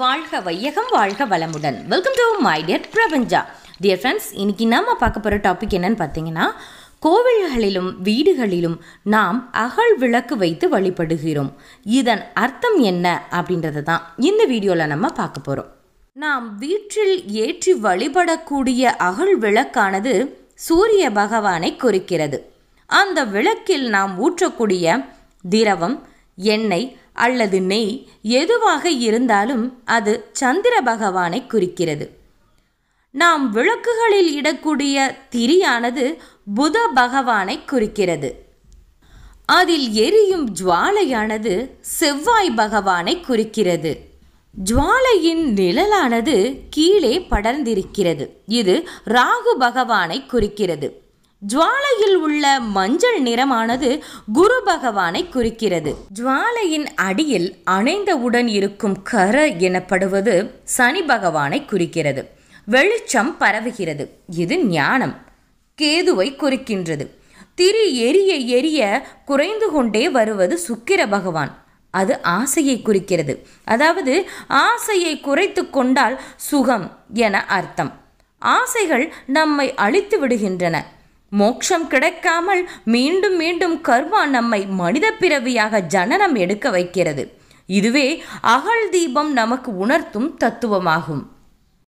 வாழ்க வையகம் வாழ்க வளமுடன் welcome to my dear Prabanja dear friends இன்னைக்கு நாம் பார்க்க போகிற டாபிக் என்னன்னு பார்த்தீங்கன்னா கோவில்களிலும் வீடுகளிலும் நாம் அகல் விளக்கு வைத்து வழிபடுகிறோம் இதன் அர்த்தம் என்ன அப்படின்றது தான் இந்த வீடியோவில் நம்ம பார்க்க போகிறோம் நாம் வீட்டில் ஏற்றி வழிபடக்கூடிய அகல் விளக்கானது சூரிய பகவானை குறிக்கிறது அந்த விளக்கில் நாம் ஊற்றக்கூடிய திரவம் எண்ணெய் அல்லது நெய் எதுவாக இருந்தாலும் அது சந்திர பகவானை குறிக்கிறது நாம் விளக்குகளில் இடக்கூடிய திரியானது புத பகவானை குறிக்கிறது அதில் எரியும் ஜுவாலையானது செவ்வாய் பகவானை குறிக்கிறது ஜுவாலையின் நிழலானது கீழே படர்ந்திருக்கிறது இது ராகு பகவானை குறிக்கிறது ஜுவாலையில் உள்ள மஞ்சள் நிறமானது குரு பகவானை குறிக்கிறது ஜுவாலையின் அடியில் அணைந்தவுடன் இருக்கும் கர எனப்படுவது சனி பகவானை குறிக்கிறது வெளிச்சம் பரவுகிறது இது ஞானம் கேதுவை குறிக்கின்றது திரு எரிய எரிய குறைந்து கொண்டே வருவது சுக்கிர பகவான் அது ஆசையை குறிக்கிறது அதாவது ஆசையை குறைத்து கொண்டால் சுகம் என அர்த்தம் ஆசைகள் நம்மை அழித்து விடுகின்றன மோட்சம் கிடைக்காமல் மீண்டும் மீண்டும் கர்மா நம்மை மனித பிறவியாக ஜனனம் எடுக்க வைக்கிறது இதுவே அகல் தீபம் நமக்கு உணர்த்தும் தத்துவமாகும்